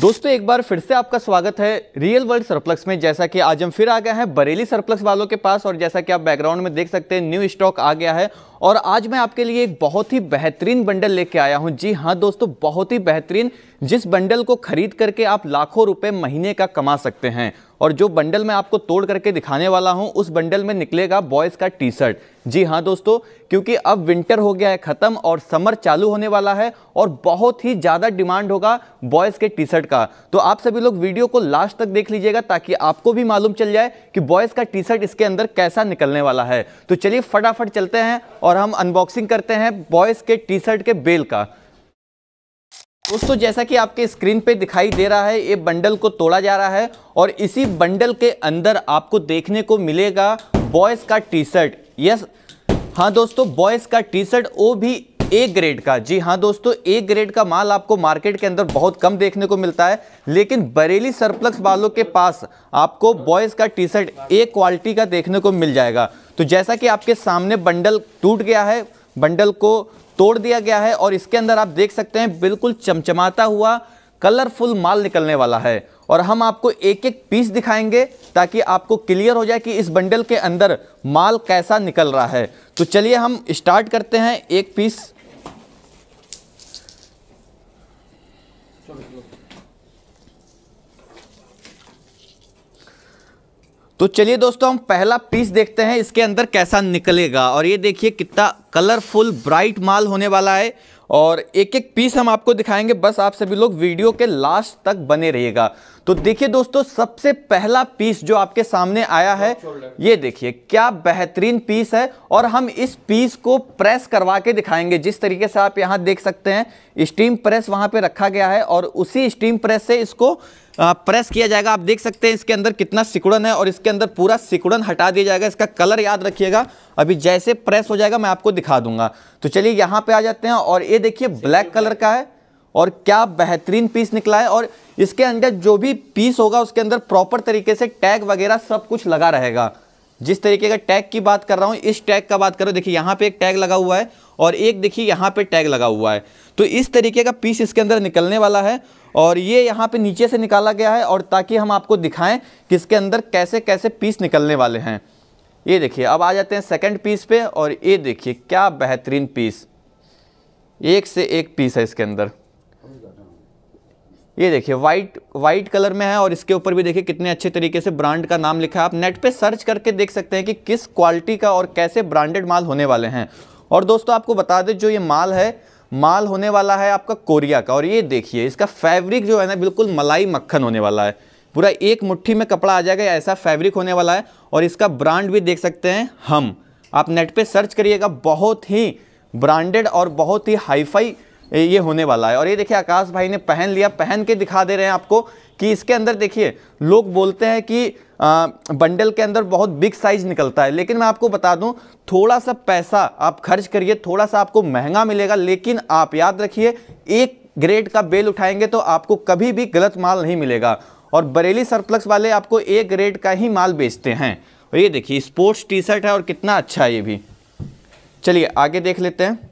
दोस्तों एक बार फिर से आपका स्वागत है रियल वर्ल्ड सरप्लक्स में जैसा कि आज हम फिर आ गए हैं बरेली सरप्लक्स वालों के पास और जैसा कि आप बैकग्राउंड में देख सकते हैं न्यू स्टॉक आ गया है और आज मैं आपके लिए एक बहुत ही बेहतरीन बंडल लेके आया हूं जी हाँ दोस्तों बहुत ही बेहतरीन जिस बंडल को खरीद करके आप लाखों रुपए महीने का कमा सकते हैं और जो बंडल मैं आपको तोड़ करके दिखाने वाला हूँ उस बंडल में निकलेगा बॉयज़ का टी शर्ट जी हाँ दोस्तों क्योंकि अब विंटर हो गया है ख़त्म और समर चालू होने वाला है और बहुत ही ज़्यादा डिमांड होगा बॉयज़ के टी शर्ट का तो आप सभी लोग वीडियो को लास्ट तक देख लीजिएगा ताकि आपको भी मालूम चल जाए कि बॉयज़ का टी शर्ट इसके अंदर कैसा निकलने वाला है तो चलिए फटाफट चलते हैं और हम अनबॉक्सिंग करते हैं बॉयज़ के टी शर्ट के बेल का दोस्तों जैसा कि आपके स्क्रीन पे दिखाई दे रहा है ये बंडल को तोड़ा जा रहा है और इसी बंडल के अंदर आपको देखने को मिलेगा बॉयज़ का टी शर्ट यस हाँ दोस्तों बॉयज़ का टी शर्ट वो भी ए ग्रेड का जी हाँ दोस्तों ए ग्रेड का माल आपको मार्केट के अंदर बहुत कम देखने को मिलता है लेकिन बरेली सरप्लक्स वालों के पास आपको बॉयज़ का टी शर्ट ए क्वालिटी का देखने को मिल जाएगा तो जैसा कि आपके सामने बंडल टूट गया है बंडल को तोड़ दिया गया है और इसके अंदर आप देख सकते हैं बिल्कुल चमचमाता हुआ कलरफुल माल निकलने वाला है और हम आपको एक एक पीस दिखाएंगे ताकि आपको क्लियर हो जाए कि इस बंडल के अंदर माल कैसा निकल रहा है तो चलिए हम स्टार्ट करते हैं एक पीस तो चलिए दोस्तों हम पहला पीस देखते हैं इसके अंदर कैसा निकलेगा और ये देखिए कितना कलरफुल ब्राइट माल होने वाला है और एक एक पीस हम आपको दिखाएंगे बस आप सभी लोग वीडियो के लास्ट तक बने रहिएगा तो देखिए दोस्तों सबसे पहला पीस जो आपके सामने आया है ये देखिए क्या बेहतरीन पीस है और हम इस पीस को प्रेस करवा के दिखाएंगे जिस तरीके से आप यहाँ देख सकते हैं स्टीम प्रेस वहाँ पे रखा गया है और उसी स्टीम प्रेस से इसको प्रेस किया जाएगा आप देख सकते हैं इसके अंदर कितना सिकुड़न है और इसके अंदर पूरा सिकुड़न हटा दिया जाएगा इसका कलर याद रखिएगा अभी जैसे प्रेस हो जाएगा मैं आपको दिखा दूंगा तो चलिए यहाँ पे आ जाते हैं और ये देखिए ब्लैक कलर का है और क्या बेहतरीन पीस निकला है और इसके अंदर जो भी पीस होगा उसके अंदर प्रॉपर तरीके से टैग वगैरह सब कुछ लगा रहेगा जिस तरीके का टैग की बात कर रहा हूँ इस टैग का बात कर रहा हूँ देखिए यहाँ पे एक टैग लगा हुआ है और एक देखिए यहाँ पे टैग लगा हुआ है तो इस तरीके का पीस इसके अंदर निकलने वाला है और ये यहाँ पे नीचे से निकाला गया है और ताकि हम आपको दिखाएं कि इसके अंदर कैसे कैसे पीस निकलने वाले हैं ये देखिए अब आ जाते हैं सेकेंड पीस पर और ये देखिए क्या बेहतरीन पीस एक से एक पीस है इसके अंदर ये देखिए वाइट वाइट कलर में है और इसके ऊपर भी देखिए कितने अच्छे तरीके से ब्रांड का नाम लिखा है आप नेट पे सर्च करके देख सकते हैं कि किस क्वालिटी का और कैसे ब्रांडेड माल होने वाले हैं और दोस्तों आपको बता दें जो ये माल है माल होने वाला है आपका कोरिया का और ये देखिए इसका फैब्रिक जो है ना बिल्कुल मलाई मक्खन होने वाला है पूरा एक मुट्ठी में कपड़ा आ जाएगा ऐसा फैब्रिक होने वाला है और इसका ब्रांड भी देख सकते हैं हम आप नेट पे सर्च करिएगा बहुत ही ब्रांडेड और बहुत ही हाईफाई ये होने वाला है और ये देखिए आकाश भाई ने पहन लिया पहन के दिखा दे रहे हैं आपको कि इसके अंदर देखिए लोग बोलते हैं कि आ, बंडल के अंदर बहुत बिग साइज निकलता है लेकिन मैं आपको बता दूं थोड़ा सा पैसा आप खर्च करिए थोड़ा सा आपको महंगा मिलेगा लेकिन आप याद रखिए एक ग्रेड का बेल उठाएंगे तो आपको कभी भी गलत माल नहीं मिलेगा और बरेली सरप्लक्स वाले आपको एक ग्रेड का ही माल बेचते हैं और ये देखिए स्पोर्ट्स टी शर्ट है और कितना अच्छा है ये भी चलिए आगे देख लेते हैं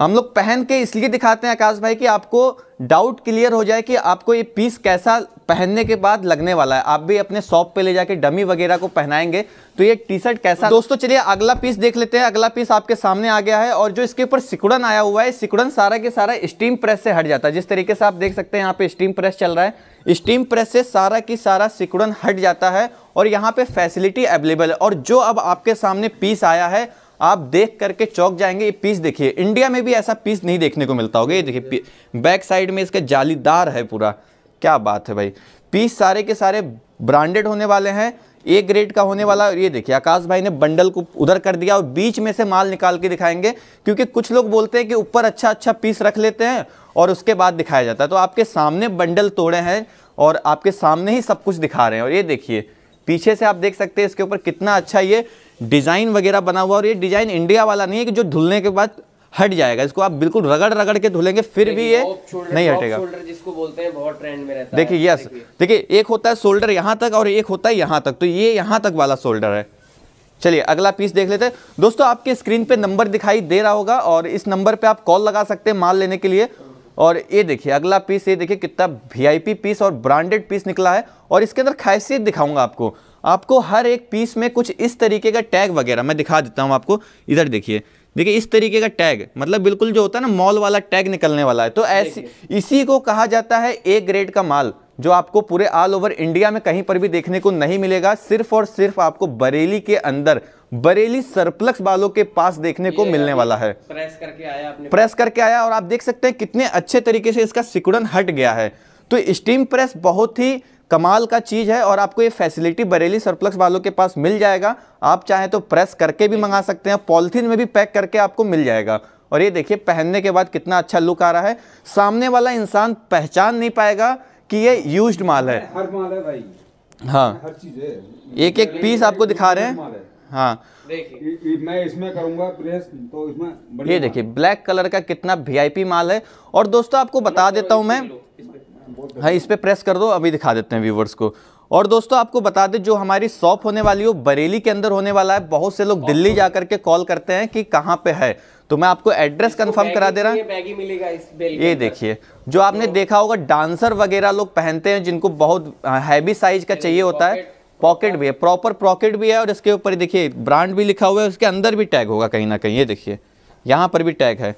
हम लोग पहन के इसलिए दिखाते हैं आकाश भाई कि आपको डाउट क्लियर हो जाए कि आपको ये पीस कैसा पहनने के बाद लगने वाला है आप भी अपने शॉप पे ले जाके डमी वगैरह को पहनाएंगे तो ये टी शर्ट कैसा दोस्तों चलिए अगला पीस देख लेते हैं अगला पीस आपके सामने आ गया है और जो इसके ऊपर सिकुड़न आया हुआ है सिकुड़न सारा के सारा स्टीम प्रेस से हट जाता है जिस तरीके से आप देख सकते हैं यहाँ पे स्टीम प्रेस चल रहा है स्टीम प्रेस से सारा की सारा सिकुड़न हट जाता है और यहाँ पे फैसिलिटी अवेलेबल है और जो अब आपके सामने पीस आया है आप देख करके चौक जाएंगे ये पीस देखिए इंडिया में भी ऐसा पीस नहीं देखने को मिलता होगा ये देखिए बैक साइड में इसका जालीदार है पूरा क्या बात है भाई पीस सारे के सारे ब्रांडेड होने वाले हैं ए ग्रेड का होने वाला और ये देखिए आकाश भाई ने बंडल को उधर कर दिया और बीच में से माल निकाल के दिखाएंगे क्योंकि कुछ लोग बोलते हैं कि ऊपर अच्छा अच्छा पीस रख लेते हैं और उसके बाद दिखाया जाता है तो आपके सामने बंडल तोड़े हैं और आपके सामने ही सब कुछ दिखा रहे हैं और ये देखिए पीछे से आप देख सकते हैं इसके ऊपर कितना अच्छा ये डिज़ाइन वगैरह बना हुआ और ये डिज़ाइन इंडिया वाला नहीं है कि जो धुलने के बाद हट जाएगा इसको आप बिल्कुल रगड़ रगड़ के धुलेंगे फिर भी ये नहीं हटेगा जिसको बोलते हैं बहुत ट्रेंड में रहता देखिए यस देखिए एक होता है शोल्डर यहाँ तक और एक होता है यहाँ तक तो ये यहाँ तक वाला शोल्डर है चलिए अगला पीस देख लेते हैं दोस्तों आपके स्क्रीन पे नंबर दिखाई दे रहा होगा और इस नंबर पे आप कॉल लगा सकते हैं माल लेने के लिए और ये देखिए अगला पीस ये देखिए कितना वीआईपी पीस और ब्रांडेड पीस निकला है और इसके अंदर खासियत दिखाऊंगा आपको आपको हर एक पीस में कुछ इस तरीके का टैग वगैरह मैं दिखा देता हूँ आपको इधर देखिए देखिए इस तरीके का टैग मतलब बिल्कुल जो होता है ना मॉल वाला टैग निकलने वाला है तो ऐसी इसी को कहा जाता है ए ग्रेड का माल जो आपको पूरे ऑल ओवर इंडिया में कहीं पर भी देखने को नहीं मिलेगा सिर्फ और सिर्फ आपको बरेली के अंदर बरेली सरप्लक्स वालों के पास देखने को मिलने वाला है प्रेस करके आया आपने प्रेस करके आया और आप देख सकते हैं कितने अच्छे तरीके से इसका सिकुड़न हट गया है तो स्टीम प्रेस बहुत ही कमाल का चीज़ है और आपको ये फैसिलिटी बरेली सरप्लक्स वालों के पास मिल जाएगा आप चाहें तो प्रेस करके भी मंगा सकते हैं पॉलिथीन में भी पैक करके आपको मिल जाएगा और ये देखिए पहनने के बाद कितना अच्छा लुक आ रहा है सामने वाला इंसान पहचान नहीं पाएगा कि ये यूज्ड माल है हर माल है भाई हाँ हर चीज़ है एक एक पीस आपको दिखा रहे हैं हाँ मैं इसमें करूंगा प्रेस तो इसमें ये देखिए ब्लैक कलर का कितना वीआईपी माल है और दोस्तों आपको बता देता हूँ मैं हाँ इस पर प्रेस कर दो अभी दिखा देते हैं व्यूवर्स को और दोस्तों आपको बता दें जो हमारी शॉप होने वाली हो बरेली के अंदर होने वाला है बहुत से लोग दिल्ली जा करके कॉल करते हैं कि कहाँ पे है तो मैं आपको एड्रेस कंफर्म करा दे रहा हूँ ये देखिए जो आपने तो देखा होगा डांसर वगैरह लोग पहनते हैं जिनको बहुत हाँ, हैवी साइज का चाहिए होता है पॉकेट भी है प्रॉपर पॉकेट भी है और इसके ऊपर देखिए ब्रांड भी लिखा हुआ है उसके अंदर भी टैग होगा कहीं ना कहीं ये देखिए यहाँ पर भी टैग है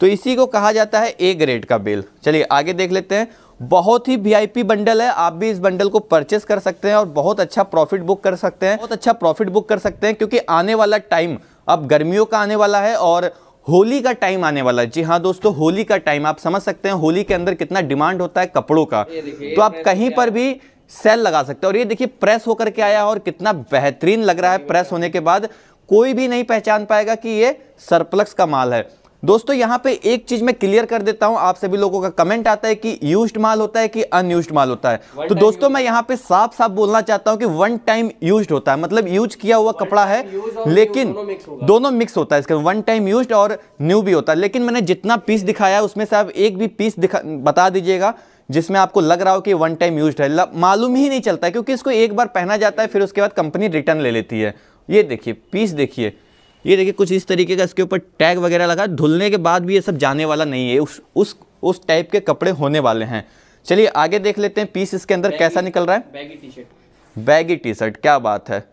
तो इसी को कहा जाता है ए ग्रेड का बिल चलिए आगे देख लेते हैं बहुत ही वीआईपी बंडल है आप भी इस बंडल को परचेस कर सकते हैं और बहुत अच्छा प्रॉफिट बुक कर सकते हैं बहुत अच्छा प्रॉफिट बुक कर सकते हैं क्योंकि आने वाला टाइम अब गर्मियों का आने वाला है और होली का टाइम आने वाला है जी हाँ दोस्तों होली का टाइम आप समझ सकते हैं होली के अंदर कितना डिमांड होता है कपड़ों का तो आप कहीं पर भी सेल लगा सकते हैं और ये देखिए प्रेस होकर के आया और कितना बेहतरीन लग रहा है प्रेस होने के बाद कोई भी नहीं पहचान पाएगा कि ये सरप्लक्स का माल है दोस्तों यहाँ पे एक चीज मैं क्लियर कर देता हूँ आप सभी लोगों का कमेंट आता है कि यूज्ड माल होता है कि अनयूज्ड माल होता है तो दोस्तों मैं यहाँ पे साफ साफ बोलना चाहता हूँ कि वन टाइम यूज्ड होता है मतलब यूज किया हुआ कपड़ा है लेकिन दोनों मिक्स, होता है इसका वन टाइम यूज और न्यू भी होता है लेकिन मैंने जितना पीस दिखाया उसमें से आप एक भी पीस दिखा बता दीजिएगा जिसमें आपको लग रहा हो कि वन टाइम यूज है मालूम ही नहीं चलता क्योंकि इसको एक बार पहना जाता है फिर उसके बाद कंपनी रिटर्न ले लेती है ये देखिए पीस देखिए ये देखिए कुछ इस तरीके का इसके ऊपर टैग वगैरह लगा धुलने के बाद भी ये सब जाने वाला नहीं है उस उस उस टाइप के कपड़े होने वाले हैं चलिए आगे देख लेते हैं पीस इसके अंदर कैसा निकल रहा है baggy T shirt baggy T shirt क्या बात है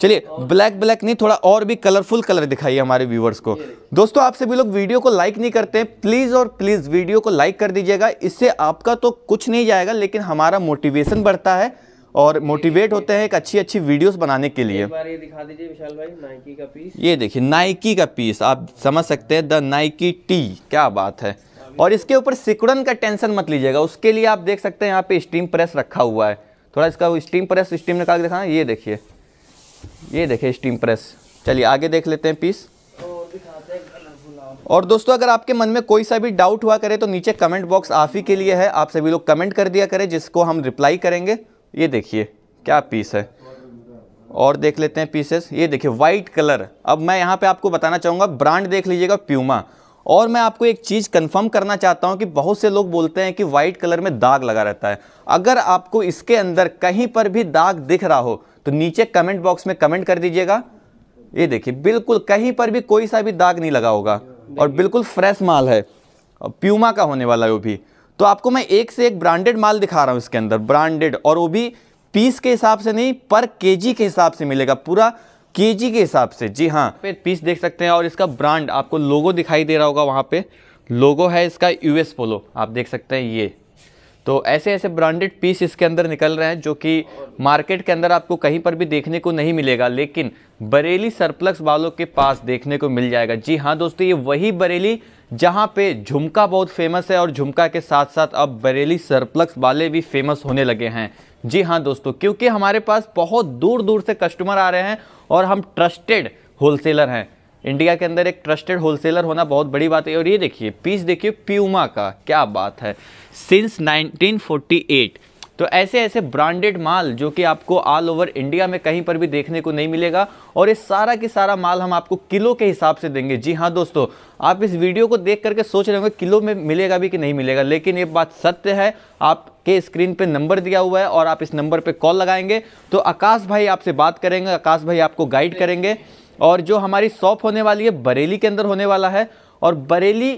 चलिए ब्लैक ब्लैक नहीं थोड़ा और भी कलरफुल कलर दिखाइए हमारे व्यूवर्स को दोस्तों आप सभी लोग वीडियो को लाइक नहीं करते हैं प्लीज़ और प्लीज़ वीडियो को लाइक कर दीजिएगा इससे आपका तो कुछ नहीं जाएगा लेकिन हमारा मोटिवेशन बढ़ता है और मोटिवेट होते हैं एक अच्छी अच्छी वीडियोस बनाने के लिए ये दिखा दीजिए विशाल भाई नाइकी का पीस ये देखिए नाइकी का पीस आप समझ सकते हैं द नाइकी टी क्या बात है और इसके ऊपर सिकुड़न का टेंशन मत लीजिएगा उसके लिए आप देख सकते हैं यहाँ पे स्टीम प्रेस रखा हुआ है थोड़ा इसका स्टीम प्रेस स्टीम निकाल के दिखाना ये देखिए ये देखें स्टीम प्रेस चलिए आगे देख लेते हैं पीस और दोस्तों अगर आपके मन में कोई सा भी डाउट हुआ करे तो नीचे कमेंट बॉक्स ही के लिए है आप सभी लोग कमेंट कर दिया करें जिसको हम रिप्लाई करेंगे ये देखिए क्या पीस है और देख लेते हैं पीसेस ये देखिए वाइट कलर अब मैं यहाँ पे आपको बताना चाहूँगा ब्रांड देख लीजिएगा प्यूमा और मैं आपको एक चीज़ कंफर्म करना चाहता हूँ कि बहुत से लोग बोलते हैं कि वाइट कलर में दाग लगा रहता है अगर आपको इसके अंदर कहीं पर भी दाग दिख रहा हो तो नीचे कमेंट बॉक्स में कमेंट कर दीजिएगा ये देखिए बिल्कुल कहीं पर भी कोई सा भी दाग नहीं लगा होगा और बिल्कुल फ्रेश माल है और प्यूमा का होने वाला है वो भी तो आपको मैं एक से एक ब्रांडेड माल दिखा रहा हूँ इसके अंदर ब्रांडेड और वो भी पीस के हिसाब से नहीं पर के के हिसाब से मिलेगा पूरा के के हिसाब से जी हाँ पे पीस देख सकते हैं और इसका ब्रांड आपको लोगो दिखाई दे रहा होगा वहाँ पे लोगो है इसका यूएस पोलो आप देख सकते हैं ये तो ऐसे ऐसे ब्रांडेड पीस इसके अंदर निकल रहे हैं जो कि मार्केट के अंदर आपको कहीं पर भी देखने को नहीं मिलेगा लेकिन बरेली सरप्लक्स वालों के पास देखने को मिल जाएगा जी हाँ दोस्तों ये वही बरेली जहाँ पे झुमका बहुत फेमस है और झुमका के साथ साथ अब बरेली सरप्लक्स वाले भी फेमस होने लगे हैं जी हाँ दोस्तों क्योंकि हमारे पास बहुत दूर दूर से कस्टमर आ रहे हैं और हम ट्रस्टेड होलसेलर हैं इंडिया के अंदर एक ट्रस्टेड होलसेलर होना बहुत बड़ी बात है और ये देखिए पीस देखिए प्यूमा का क्या बात है सिंस 1948 तो ऐसे ऐसे ब्रांडेड माल जो कि आपको ऑल ओवर इंडिया में कहीं पर भी देखने को नहीं मिलेगा और ये सारा के सारा माल हम आपको किलो के हिसाब से देंगे जी हाँ दोस्तों आप इस वीडियो को देख करके सोच रहे होंगे किलो में मिलेगा भी कि नहीं मिलेगा लेकिन ये बात सत्य है आपके स्क्रीन पे नंबर दिया हुआ है और आप इस नंबर पे कॉल लगाएंगे तो आकाश भाई आपसे बात करेंगे आकाश भाई आपको गाइड करेंगे और जो हमारी शॉप होने वाली है बरेली के अंदर होने वाला है और बरेली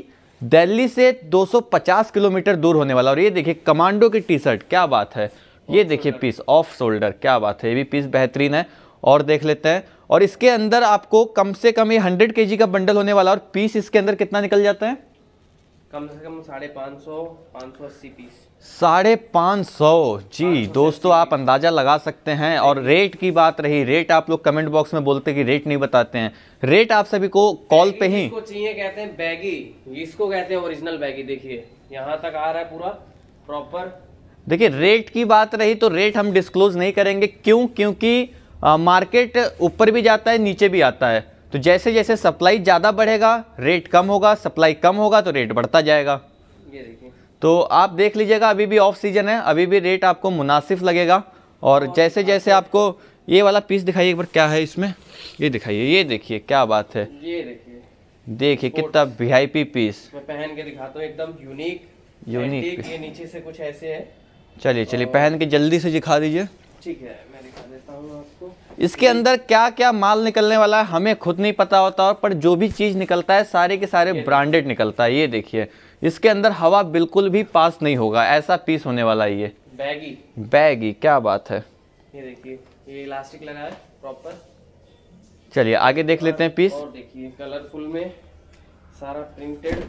दिल्ली से 250 किलोमीटर दूर होने वाला और ये देखिए कमांडो की टी शर्ट क्या बात है ये देखिए पीस ऑफ शोल्डर क्या बात है ये भी पीस बेहतरीन है और देख लेते हैं और इसके अंदर आपको कम से कम ये हंड्रेड के का बंडल होने वाला और पीस इसके अंदर कितना निकल जाता है कम से कम साढ़े पाँच सौ पाँच सौ अस्सी पीस साढ़े पाँच सौ जी दोस्तों आप अंदाज़ा लगा सकते हैं और रेट की बात रही रेट आप लोग कमेंट बॉक्स में बोलते कि रेट नहीं बताते हैं रेट आप सभी को कॉल पे ही इसको चाहिए कहते हैं बैगी इसको कहते हैं ओरिजिनल बैगी देखिए यहाँ तक आ रहा है पूरा प्रॉपर देखिए रेट की बात रही तो रेट हम डिस्क्लोज नहीं करेंगे क्यों क्योंकि मार्केट ऊपर भी जाता है नीचे भी आता है तो जैसे जैसे सप्लाई ज़्यादा बढ़ेगा रेट कम होगा सप्लाई कम होगा तो रेट बढ़ता जाएगा तो आप देख लीजिएगा अभी भी ऑफ सीजन है अभी भी रेट आपको मुनासिब लगेगा और हाँ, जैसे जैसे आपको ये वाला पीस दिखाइए एक बार क्या है इसमें ये दिखाइए ये देखिए क्या बात है ये देखिए देखिए कितना पी पीस मैं पहन के दिखाता हूँ एकदम यूनिक यूनिक ये नीचे से कुछ ऐसे है चलिए चलिए पहन के जल्दी से दिखा दीजिए ठीक है मैं दिखा देता हूँ आपको इसके अंदर क्या क्या माल निकलने वाला है हमें खुद नहीं पता होता और पर जो भी चीज़ निकलता है सारे के सारे ब्रांडेड निकलता है ये देखिए इसके अंदर हवा बिल्कुल भी पास नहीं होगा ऐसा पीस होने वाला है ये बैगी बैगी क्या बात है ये देखिए ये इलास्टिक लगा है प्रॉपर चलिए आगे देख लेते हैं पीस और देखिए कलरफुल में सारा प्रिंटेड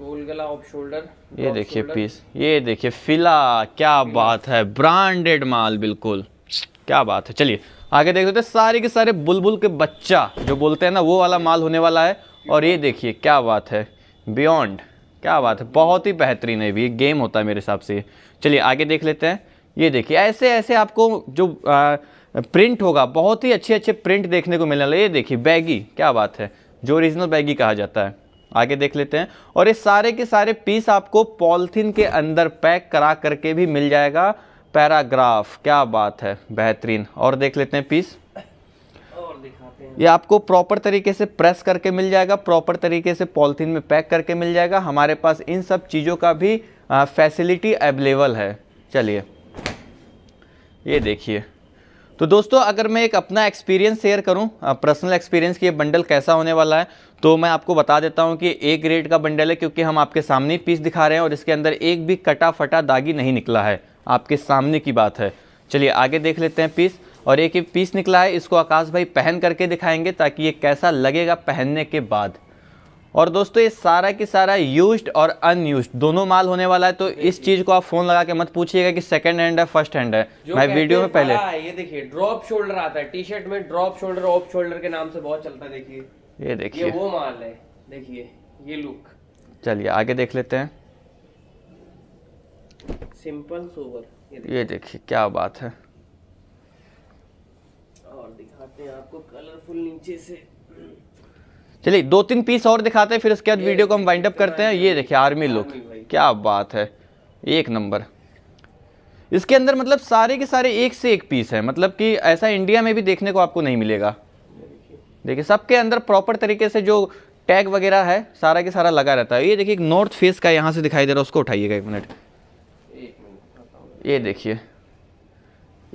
ये देखिए पीस ये देखिए फिला क्या फिला। बात है ब्रांडेड माल बिल्कुल क्या बात है चलिए आगे देख सकते हैं सारे के सारे बुलबुल के बच्चा जो बोलते हैं ना वो वाला माल होने वाला है और ये देखिए क्या बात है बियॉन्ड क्या बात है बहुत ही बेहतरीन है भी ये गेम होता है मेरे हिसाब से चलिए आगे देख लेते हैं ये देखिए ऐसे ऐसे आपको जो आ, प्रिंट होगा बहुत ही अच्छे अच्छे प्रिंट देखने को मिलने लगे ये देखिए बैगी क्या बात है जो ओरिजिनल बैगी कहा जाता है आगे देख लेते हैं और ये सारे के सारे पीस आपको पॉलिथीन के अंदर पैक करा करके भी मिल जाएगा पैराग्राफ क्या बात है बेहतरीन और देख लेते हैं पीस ये आपको प्रॉपर तरीके से प्रेस करके मिल जाएगा प्रॉपर तरीके से पॉलिथीन में पैक करके मिल जाएगा हमारे पास इन सब चीज़ों का भी फैसिलिटी अवेलेबल है चलिए ये देखिए तो दोस्तों अगर मैं एक अपना एक्सपीरियंस शेयर करूं पर्सनल एक्सपीरियंस कि ये बंडल कैसा होने वाला है तो मैं आपको बता देता हूं कि एक ग्रेड का बंडल है क्योंकि हम आपके सामने पीस दिखा रहे हैं और इसके अंदर एक भी कटा फटा दागी नहीं निकला है आपके सामने की बात है चलिए आगे देख लेते हैं पीस और एक ही पीस निकला है इसको आकाश भाई पहन करके दिखाएंगे ताकि ये कैसा लगेगा पहनने के बाद और दोस्तों ये सारा की सारा यूज्ड और अनयूज्ड दोनों माल होने वाला है तो इस चीज को आप फोन लगा के मत पूछिएगा कि सेकंड हैंड है फर्स्ट हैंड है मैं वीडियो में पहले हाँ, ये देखिए ड्रॉप शोल्डर आता है टी शर्ट में ड्रॉप शोल्डर ऑफ शोल्डर के नाम से बहुत चलता है देखिए ये देखिए वो माल है देखिए ये लुक चलिए आगे देख लेते हैं सिंपल सोवर ये देखिए क्या बात है और दिखाते हैं आपको कलरफुल नीचे से चलिए दो तीन पीस और दिखाते हैं फिर उसके बाद वीडियो को हम वाइंड अप करते हैं ये देखिए आर्मी लुक क्या बात है एक नंबर इसके अंदर मतलब सारे के सारे एक से एक पीस है मतलब कि ऐसा इंडिया में भी देखने को आपको नहीं मिलेगा देखिए सबके अंदर प्रॉपर तरीके से जो टैग वगैरह है सारा के सारा लगा रहता है ये देखिए एक नॉर्थ फेस का यहाँ से दिखाई दे रहा है उसको उठाइएगा एक मिनट ये देखिए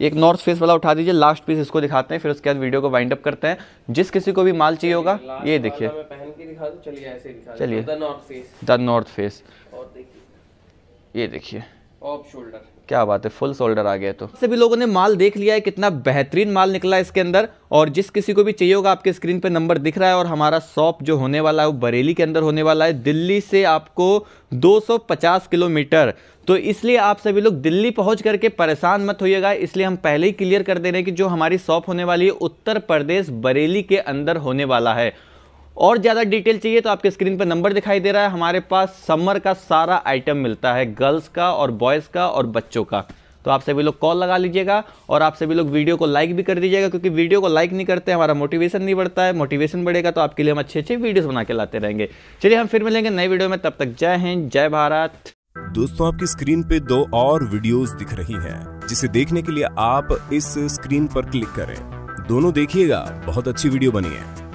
एक नॉर्थ फेस वाला उठा दीजिए लास्ट पीस इसको दिखाते हैं फिर उसके बाद वीडियो को वाइंड अप करते हैं जिस किसी को भी माल चाहिए होगा ये देखिए चलिए द नॉर्थ फेस ये देखिए ऑफ शोल्डर क्या बात है फुल सोल्डर आ गया तो सभी लोगों ने माल देख लिया है कितना बेहतरीन माल निकला इसके अंदर और जिस किसी को भी चाहिए होगा आपके स्क्रीन पे नंबर दिख रहा है और हमारा शॉप जो होने वाला है वो बरेली के अंदर होने वाला है दिल्ली से आपको 250 किलोमीटर तो इसलिए आप सभी लोग दिल्ली पहुंच करके परेशान मत होइएगा इसलिए हम पहले ही क्लियर कर दे रहे हैं कि जो हमारी शॉप होने वाली है उत्तर प्रदेश बरेली के अंदर होने वाला है और ज़्यादा डिटेल चाहिए तो आपके स्क्रीन पर नंबर दिखाई दे रहा है हमारे पास समर का सारा आइटम मिलता है गर्ल्स का और बॉयज़ का और बच्चों का तो आप सभी लोग कॉल लगा लीजिएगा और आप सभी लोग वीडियो को लाइक भी कर दीजिएगा क्योंकि वीडियो को लाइक नहीं करते हमारा मोटिवेशन नहीं बढ़ता है मोटिवेशन बढ़ेगा तो आपके लिए हम अच्छे अच्छे वीडियोस बना के लाते रहेंगे चलिए हम फिर मिलेंगे नए वीडियो में तब तक जय हिंद जय भारत दोस्तों आपकी स्क्रीन पे दो और वीडियो दिख रही है जिसे देखने के लिए आप इस स्क्रीन पर क्लिक करें दोनों देखिएगा बहुत अच्छी वीडियो बनी है